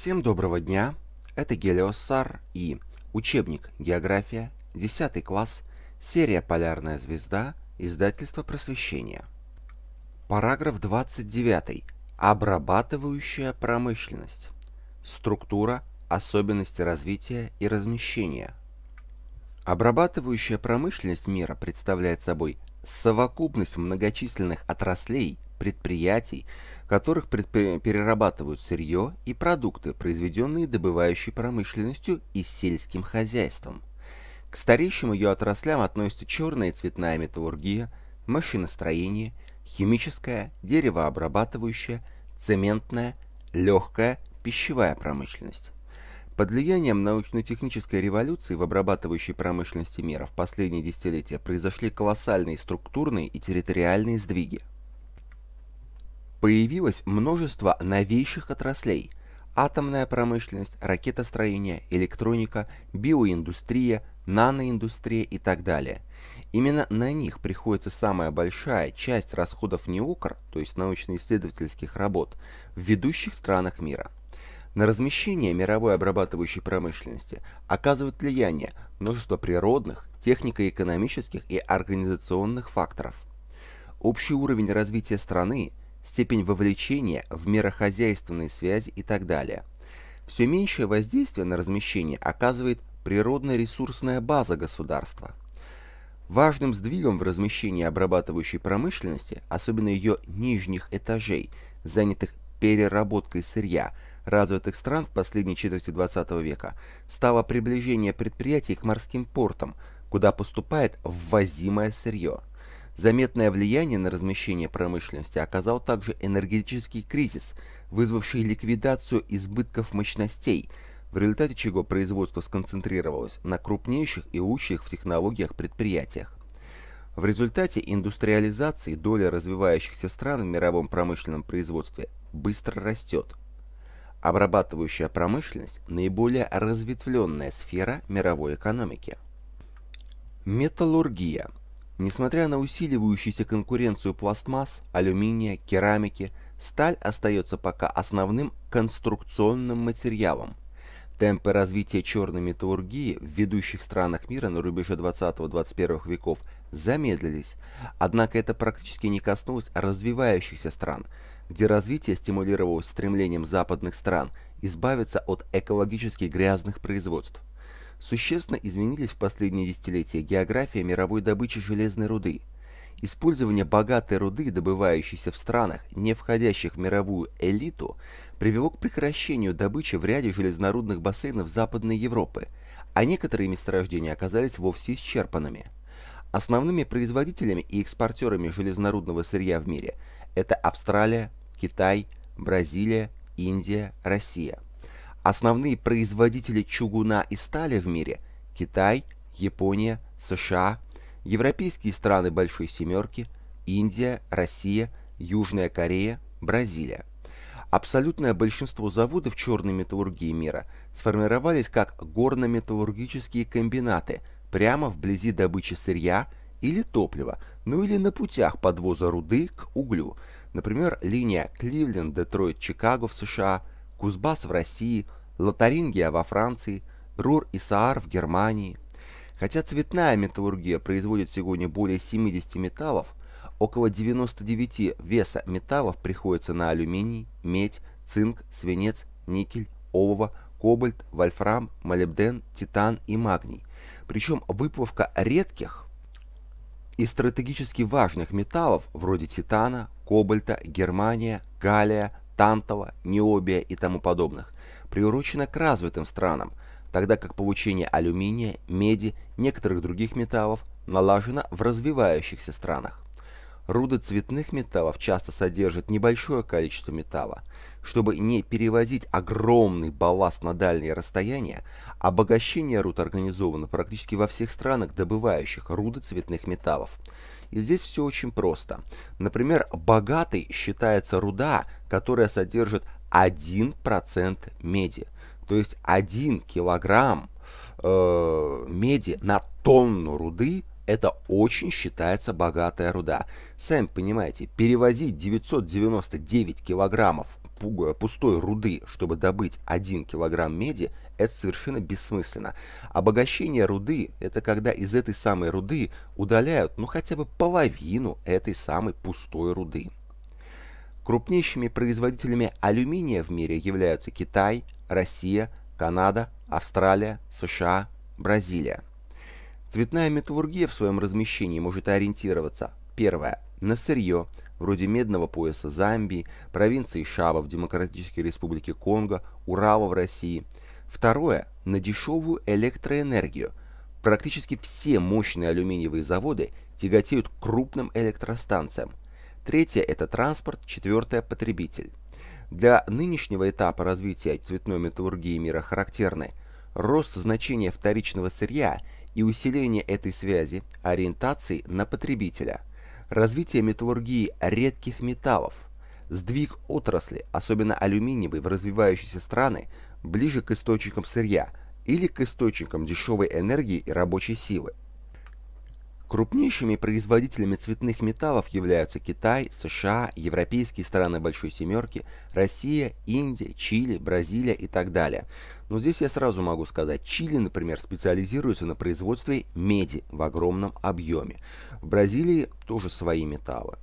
Всем доброго дня! Это Гелиосар и учебник «География», 10 класс, серия «Полярная звезда», издательство «Просвещение». Параграф 29. Обрабатывающая промышленность. Структура, особенности развития и размещения. Обрабатывающая промышленность мира представляет собой совокупность многочисленных отраслей, предприятий, которых перерабатывают сырье и продукты, произведенные добывающей промышленностью и сельским хозяйством. К старейшим ее отраслям относятся черная и цветная металлургия, машиностроение, химическая, деревообрабатывающая, цементная, легкая, пищевая промышленность. Под влиянием научно-технической революции в обрабатывающей промышленности мира в последние десятилетия произошли колоссальные структурные и территориальные сдвиги. Появилось множество новейших отраслей – атомная промышленность, ракетостроение, электроника, биоиндустрия, наноиндустрия и так далее. Именно на них приходится самая большая часть расходов НИОКР, то есть научно-исследовательских работ, в ведущих странах мира. На размещение мировой обрабатывающей промышленности оказывает влияние множество природных, технико-экономических и организационных факторов. Общий уровень развития страны степень вовлечения в мирохозяйственные связи и так далее. Все меньшее воздействие на размещение оказывает природно-ресурсная база государства. Важным сдвигом в размещении обрабатывающей промышленности, особенно ее нижних этажей, занятых переработкой сырья, развитых стран в последней четверти 20 века, стало приближение предприятий к морским портам, куда поступает ввозимое сырье – Заметное влияние на размещение промышленности оказал также энергетический кризис, вызвавший ликвидацию избытков мощностей, в результате чего производство сконцентрировалось на крупнейших и лучших в технологиях предприятиях. В результате индустриализации доля развивающихся стран в мировом промышленном производстве быстро растет. Обрабатывающая промышленность – наиболее разветвленная сфера мировой экономики. Металлургия – Несмотря на усиливающуюся конкуренцию пластмасс, алюминия, керамики, сталь остается пока основным конструкционным материалом. Темпы развития черной металлургии в ведущих странах мира на рубеже 20-21 веков замедлились, однако это практически не коснулось развивающихся стран, где развитие стимулировалось стремлением западных стран избавиться от экологически грязных производств существенно изменились в последние десятилетия география мировой добычи железной руды. Использование богатой руды, добывающейся в странах, не входящих в мировую элиту, привело к прекращению добычи в ряде железнорудных бассейнов Западной Европы, а некоторые месторождения оказались вовсе исчерпанными. Основными производителями и экспортерами железнорудного сырья в мире – это Австралия, Китай, Бразилия, Индия, Россия – Основные производители чугуна и стали в мире – Китай, Япония, США, европейские страны Большой Семерки, Индия, Россия, Южная Корея, Бразилия. Абсолютное большинство заводов черной металлургии мира сформировались как горно-металлургические комбинаты прямо вблизи добычи сырья или топлива, ну или на путях подвоза руды к углю, например, линия Кливленд-Детройт-Чикаго в США – Кузбасс в России, Лотарингия во Франции, Рур и Саар в Германии. Хотя цветная металлургия производит сегодня более 70 металлов, около 99 веса металлов приходится на алюминий, медь, цинк, свинец, никель, олово, кобальт, вольфрам, молибден, титан и магний. Причем выплавка редких и стратегически важных металлов вроде титана, кобальта, германия, галлия, Тантова, Необия и тому подобных, приурочена к развитым странам, тогда как получение алюминия, меди, некоторых других металлов налажено в развивающихся странах. Руды цветных металлов часто содержат небольшое количество металла. Чтобы не перевозить огромный балласт на дальние расстояния, обогащение руд организовано практически во всех странах, добывающих руды цветных металлов. И здесь все очень просто. Например, богатой считается руда, которая содержит 1% меди. То есть 1 килограмм э, меди на тонну руды это очень считается богатая руда. Сами понимаете, перевозить 999 килограммов пустой руды, чтобы добыть 1 килограмм меди, это совершенно бессмысленно. Обогащение руды – это когда из этой самой руды удаляют ну хотя бы половину этой самой пустой руды. Крупнейшими производителями алюминия в мире являются Китай, Россия, Канада, Австралия, США, Бразилия. Цветная металлургия в своем размещении может ориентироваться, первое, на сырье, вроде Медного пояса Замбии, провинции Шава в Демократической Республике Конго, Урала в России. Второе – на дешевую электроэнергию. Практически все мощные алюминиевые заводы тяготеют к крупным электростанциям. Третье – это транспорт, четвертое – потребитель. Для нынешнего этапа развития цветной металлургии мира характерны рост значения вторичного сырья и усиление этой связи ориентации на потребителя – развитие металлургии редких металлов, сдвиг отрасли, особенно алюминиевой, в развивающиеся страны, ближе к источникам сырья или к источникам дешевой энергии и рабочей силы. Крупнейшими производителями цветных металлов являются Китай, США, европейские страны Большой Семерки, Россия, Индия, Чили, Бразилия и так далее. Но здесь я сразу могу сказать, Чили, например, специализируется на производстве меди в огромном объеме. В Бразилии тоже свои металлы.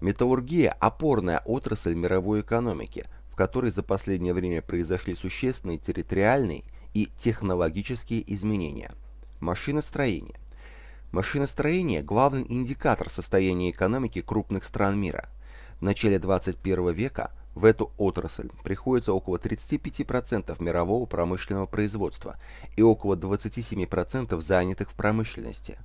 Металлургия – опорная отрасль мировой экономики, в которой за последнее время произошли существенные территориальные и технологические изменения. Машиностроение Машиностроение – главный индикатор состояния экономики крупных стран мира. В начале 21 века в эту отрасль приходится около 35% мирового промышленного производства и около 27% занятых в промышленности.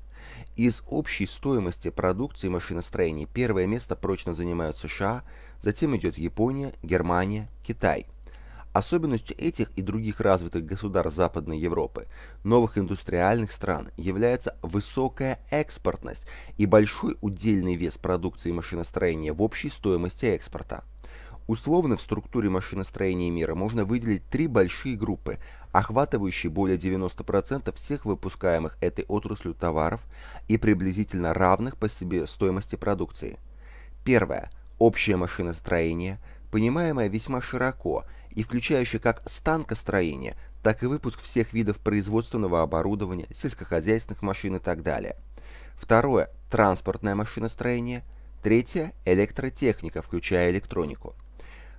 Из общей стоимости продукции машиностроения первое место прочно занимают США, затем идет Япония, Германия, Китай – Особенностью этих и других развитых государств Западной Европы, новых индустриальных стран, является высокая экспортность и большой удельный вес продукции машиностроения в общей стоимости экспорта. Условно в структуре машиностроения мира можно выделить три большие группы, охватывающие более 90% всех выпускаемых этой отраслью товаров и приблизительно равных по себе стоимости продукции. Первое. Общее машиностроение – понимаемая весьма широко и включающая как станкостроение, так и выпуск всех видов производственного оборудования, сельскохозяйственных машин и так далее. Второе – транспортное машиностроение. Третье – электротехника, включая электронику.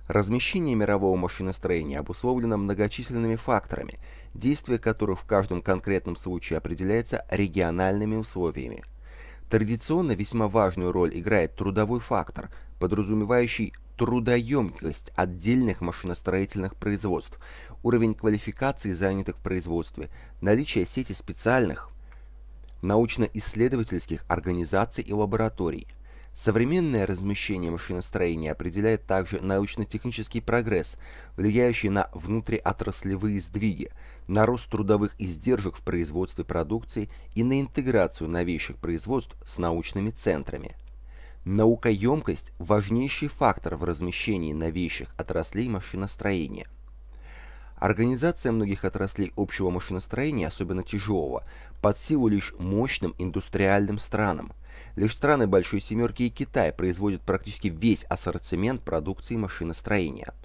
Размещение мирового машиностроения обусловлено многочисленными факторами, действие которых в каждом конкретном случае определяется региональными условиями. Традиционно весьма важную роль играет трудовой фактор, подразумевающий трудоемкость отдельных машиностроительных производств, уровень квалификации занятых в производстве, наличие сети специальных научно-исследовательских организаций и лабораторий. Современное размещение машиностроения определяет также научно-технический прогресс, влияющий на внутриотраслевые сдвиги, на рост трудовых издержек в производстве продукции и на интеграцию новейших производств с научными центрами – Наукоемкость – важнейший фактор в размещении новейших отраслей машиностроения. Организация многих отраслей общего машиностроения, особенно тяжелого, под силу лишь мощным индустриальным странам. Лишь страны Большой Семерки и Китай производят практически весь ассортимент продукции машиностроения.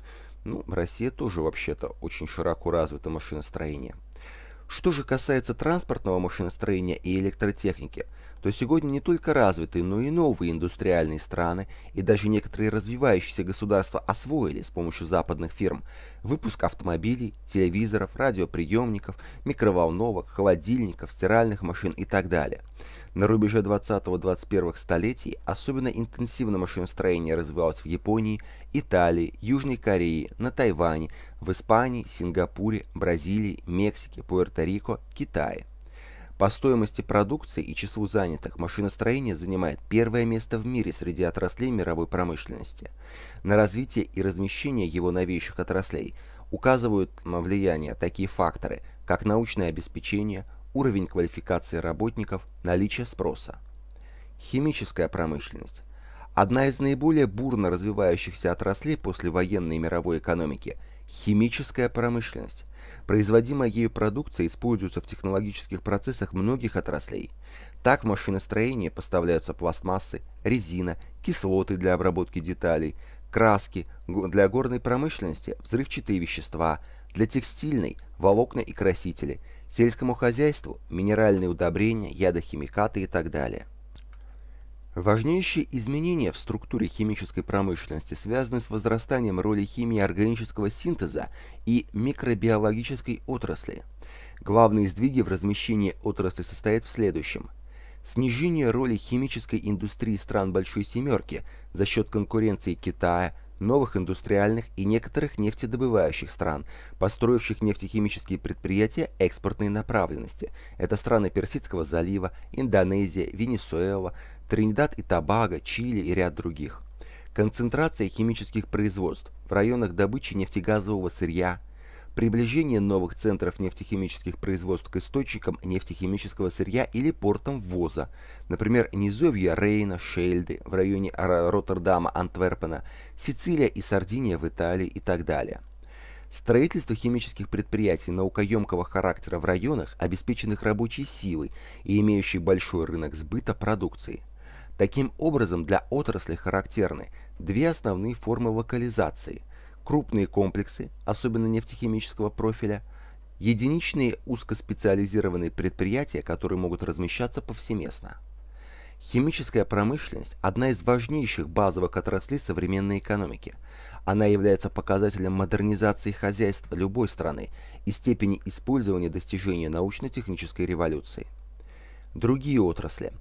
Ну, Россия тоже вообще-то очень широко развита машиностроение. Что же касается транспортного машиностроения и электротехники – то сегодня не только развитые, но и новые индустриальные страны и даже некоторые развивающиеся государства освоили с помощью западных фирм выпуск автомобилей, телевизоров, радиоприемников, микроволновок, холодильников, стиральных машин и так далее. На рубеже 20-21 столетий особенно интенсивно машиностроение развивалось в Японии, Италии, Южной Корее, на Тайване, в Испании, Сингапуре, Бразилии, Мексике, Пуэрто-Рико, Китае. По стоимости продукции и числу занятых машиностроение занимает первое место в мире среди отраслей мировой промышленности. На развитие и размещение его новейших отраслей указывают на влияние такие факторы, как научное обеспечение, уровень квалификации работников, наличие спроса. Химическая промышленность. Одна из наиболее бурно развивающихся отраслей после военной мировой экономики – химическая промышленность Производимая ею продукция используется в технологических процессах многих отраслей. Так в машиностроении поставляются пластмассы, резина, кислоты для обработки деталей, краски, для горной промышленности взрывчатые вещества, для текстильной – волокна и красители, сельскому хозяйству – минеральные удобрения, ядохимикаты и так далее. Важнейшие изменения в структуре химической промышленности связаны с возрастанием роли химии органического синтеза и микробиологической отрасли. Главные сдвиги в размещении отрасли состоят в следующем. Снижение роли химической индустрии стран Большой Семерки за счет конкуренции Китая, новых индустриальных и некоторых нефтедобывающих стран, построивших нефтехимические предприятия экспортной направленности. Это страны Персидского залива, Индонезия, Венесуэла, Тринидад и Тобаго, Чили и ряд других. Концентрация химических производств в районах добычи нефтегазового сырья, приближение новых центров нефтехимических производств к источникам нефтехимического сырья или портам ввоза, например, низовья Рейна, Шельды в районе Роттердама, Антверпена, Сицилия и Сардиния в Италии и так далее. Строительство химических предприятий наукоемкого характера в районах, обеспеченных рабочей силой и имеющих большой рынок сбыта продукции. Таким образом, для отрасли характерны две основные формы локализации – крупные комплексы, особенно нефтехимического профиля, единичные узкоспециализированные предприятия, которые могут размещаться повсеместно. Химическая промышленность – одна из важнейших базовых отраслей современной экономики. Она является показателем модернизации хозяйства любой страны и степени использования достижения научно-технической революции. Другие отрасли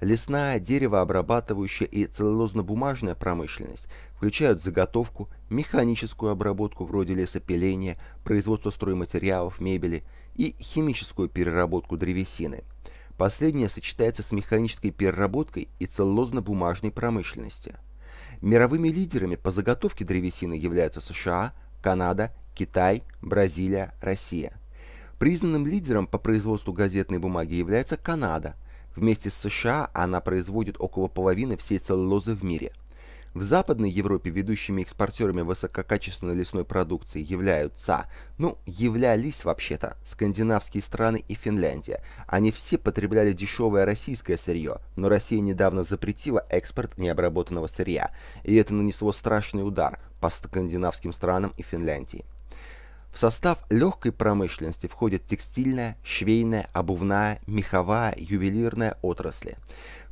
Лесная, деревообрабатывающая и целлюлозно-бумажная промышленность включают заготовку, механическую обработку вроде лесопиления, производство стройматериалов, мебели и химическую переработку древесины. Последнее сочетается с механической переработкой и целлюлозно-бумажной промышленностью. Мировыми лидерами по заготовке древесины являются США, Канада, Китай, Бразилия, Россия. Признанным лидером по производству газетной бумаги является Канада – Вместе с США она производит около половины всей целлюлозы в мире. В Западной Европе ведущими экспортерами высококачественной лесной продукции являются, ну, являлись вообще-то, скандинавские страны и Финляндия. Они все потребляли дешевое российское сырье, но Россия недавно запретила экспорт необработанного сырья, и это нанесло страшный удар по скандинавским странам и Финляндии. В состав легкой промышленности входят текстильная, швейная, обувная, меховая, ювелирная отрасли.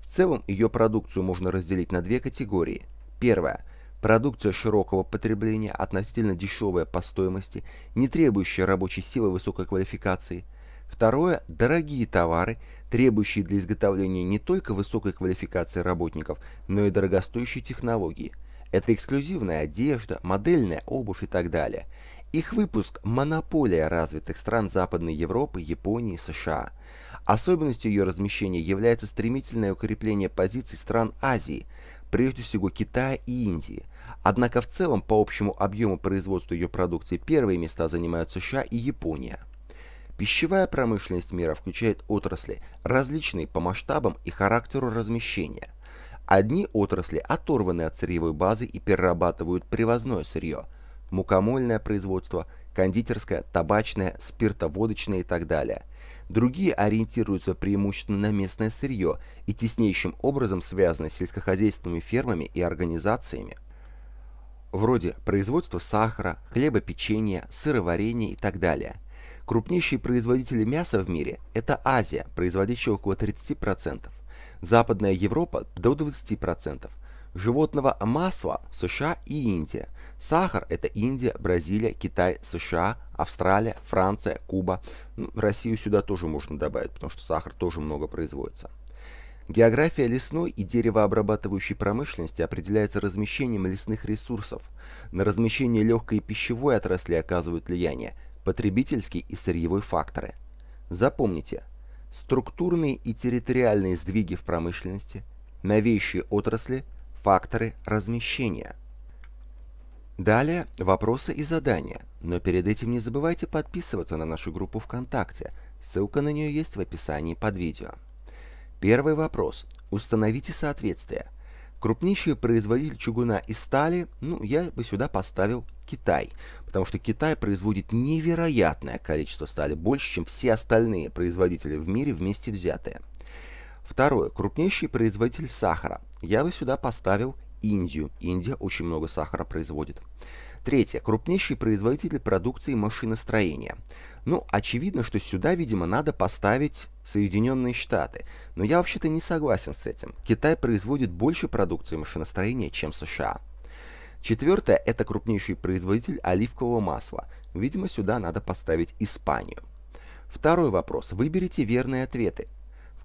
В целом ее продукцию можно разделить на две категории. Первая – продукция широкого потребления, относительно дешевая по стоимости, не требующая рабочей силы высокой квалификации. Второе – дорогие товары, требующие для изготовления не только высокой квалификации работников, но и дорогостоящие технологии – это эксклюзивная одежда, модельная обувь и так далее. Их выпуск – монополия развитых стран Западной Европы, Японии, США. Особенностью ее размещения является стремительное укрепление позиций стран Азии, прежде всего Китая и Индии. Однако в целом по общему объему производства ее продукции первые места занимают США и Япония. Пищевая промышленность мира включает отрасли, различные по масштабам и характеру размещения. Одни отрасли оторваны от сырьевой базы и перерабатывают привозное сырье – мукомольное производство, кондитерское, табачное, спиртоводочное и так далее. Другие ориентируются преимущественно на местное сырье и теснейшим образом связаны с сельскохозяйственными фермами и организациями. Вроде производства сахара, хлебопечения, сыроварения и так далее. Крупнейшие производители мяса в мире – это Азия, производящая около 30%, Западная Европа – до 20%, животного масла – США и Индия – Сахар – это Индия, Бразилия, Китай, США, Австралия, Франция, Куба. Ну, Россию сюда тоже можно добавить, потому что сахар тоже много производится. География лесной и деревообрабатывающей промышленности определяется размещением лесных ресурсов. На размещение легкой и пищевой отрасли оказывают влияние потребительские и сырьевой факторы. Запомните, структурные и территориальные сдвиги в промышленности, новейшие отрасли, факторы размещения – Далее вопросы и задания, но перед этим не забывайте подписываться на нашу группу ВКонтакте, ссылка на нее есть в описании под видео. Первый вопрос. Установите соответствие. Крупнейший производитель чугуна и стали, ну, я бы сюда поставил Китай, потому что Китай производит невероятное количество стали, больше, чем все остальные производители в мире вместе взятые. Второе. Крупнейший производитель сахара. Я бы сюда поставил Индию. Индия очень много сахара производит. Третье. Крупнейший производитель продукции машиностроения. Ну, очевидно, что сюда, видимо, надо поставить Соединенные Штаты. Но я вообще-то не согласен с этим. Китай производит больше продукции машиностроения, чем США. Четвертое – это крупнейший производитель оливкового масла. Видимо, сюда надо поставить Испанию. Второй вопрос. Выберите верные ответы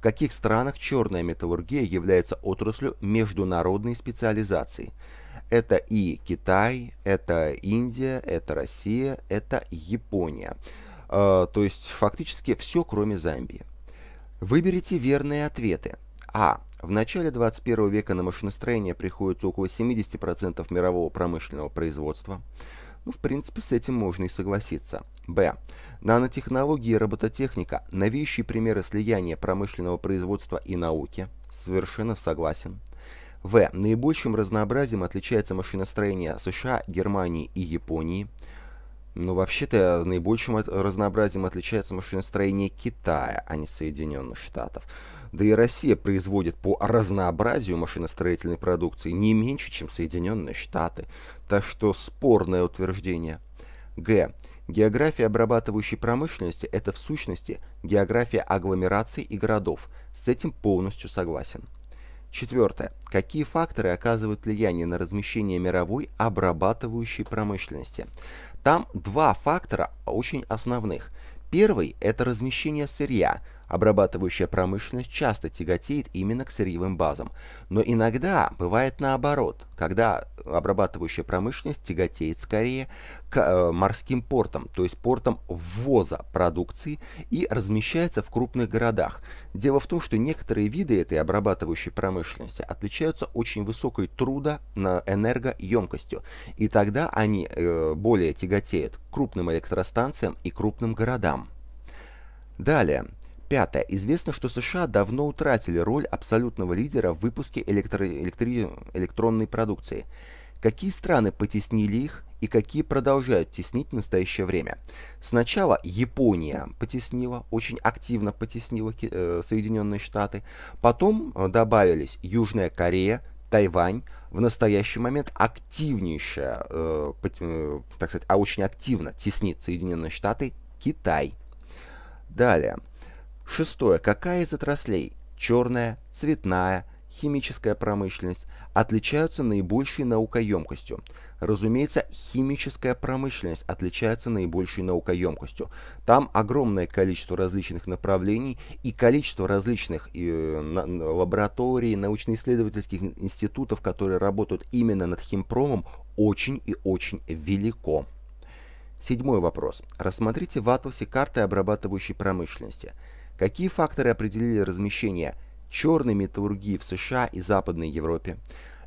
каких странах черная металлургия является отраслью международной специализации. Это и Китай, это Индия, это Россия, это Япония. Э, то есть фактически все, кроме Замбии. Выберите верные ответы. А. В начале 21 века на машиностроение приходится около 70% мирового промышленного производства. Ну, в принципе, с этим можно и согласиться. Б. Нанотехнологии и робототехника – новейшие примеры слияния промышленного производства и науки. Совершенно согласен. В. Наибольшим разнообразием отличается машиностроение США, Германии и Японии. Но ну, вообще-то наибольшим разнообразием отличается машиностроение Китая, а не Соединенных Штатов да и Россия производит по разнообразию машиностроительной продукции не меньше, чем Соединенные Штаты. Так что спорное утверждение. Г. География обрабатывающей промышленности – это в сущности география агломераций и городов. С этим полностью согласен. Четвертое. Какие факторы оказывают влияние на размещение мировой обрабатывающей промышленности? Там два фактора очень основных. Первый – это размещение сырья – Обрабатывающая промышленность часто тяготеет именно к сырьевым базам, но иногда бывает наоборот, когда обрабатывающая промышленность тяготеет скорее к э, морским портам, то есть портам ввоза продукции и размещается в крупных городах. Дело в том, что некоторые виды этой обрабатывающей промышленности отличаются очень высокой труда на энергоемкостью, и тогда они э, более тяготеют к крупным электростанциям и крупным городам. Далее. Пятое. Известно, что США давно утратили роль абсолютного лидера в выпуске электро... Электри... электронной продукции. Какие страны потеснили их и какие продолжают теснить в настоящее время? Сначала Япония потеснила, очень активно потеснила э, Соединенные Штаты. Потом э, добавились Южная Корея, Тайвань. В настоящий момент активнейшая, э, э, так сказать, а очень активно теснит Соединенные Штаты Китай. Далее. Шестое. Какая из отраслей – черная, цветная, химическая промышленность – отличаются наибольшей наукоемкостью? Разумеется, химическая промышленность отличается наибольшей наукоемкостью. Там огромное количество различных направлений и количество различных э, на, лабораторий, научно-исследовательских институтов, которые работают именно над химпромом, очень и очень велико. Седьмой вопрос. Рассмотрите в атласе карты обрабатывающей промышленности – Какие факторы определили размещение черной металлургии в США и Западной Европе?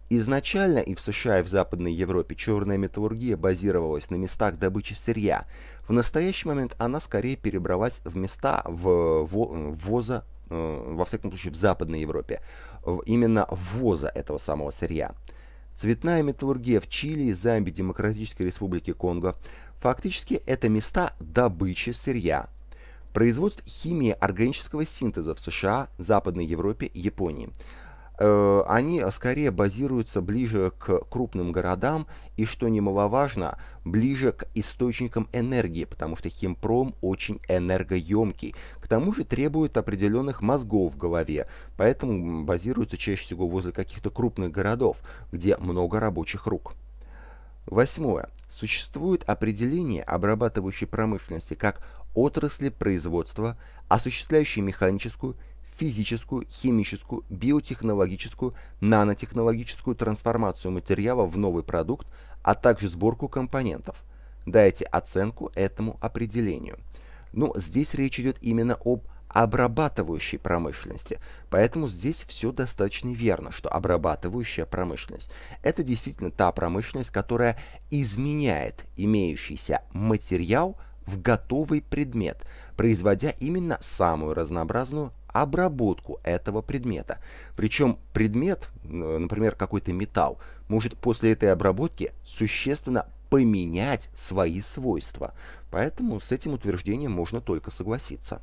Изначально и в США, и в Западной Европе черная металлургия базировалась на местах добычи сырья. В настоящий момент она скорее перебралась в места ввоза, э, во всяком случае в Западной Европе, именно ввоза этого самого сырья. Цветная металлургия в Чили и Замби Демократической Республики Конго. Фактически это места добычи сырья производств химии органического синтеза в США, Западной Европе, и Японии. Э, они скорее базируются ближе к крупным городам и, что немаловажно, ближе к источникам энергии, потому что химпром очень энергоемкий. К тому же требует определенных мозгов в голове, поэтому базируются чаще всего возле каких-то крупных городов, где много рабочих рук. Восьмое. Существует определение обрабатывающей промышленности как отрасли производства, осуществляющие механическую, физическую, химическую, биотехнологическую, нанотехнологическую трансформацию материала в новый продукт, а также сборку компонентов. Дайте оценку этому определению. Но ну, здесь речь идет именно об обрабатывающей промышленности. Поэтому здесь все достаточно верно, что обрабатывающая промышленность – это действительно та промышленность, которая изменяет имеющийся материал – в готовый предмет, производя именно самую разнообразную обработку этого предмета. Причем предмет, например, какой-то металл, может после этой обработки существенно поменять свои свойства. Поэтому с этим утверждением можно только согласиться.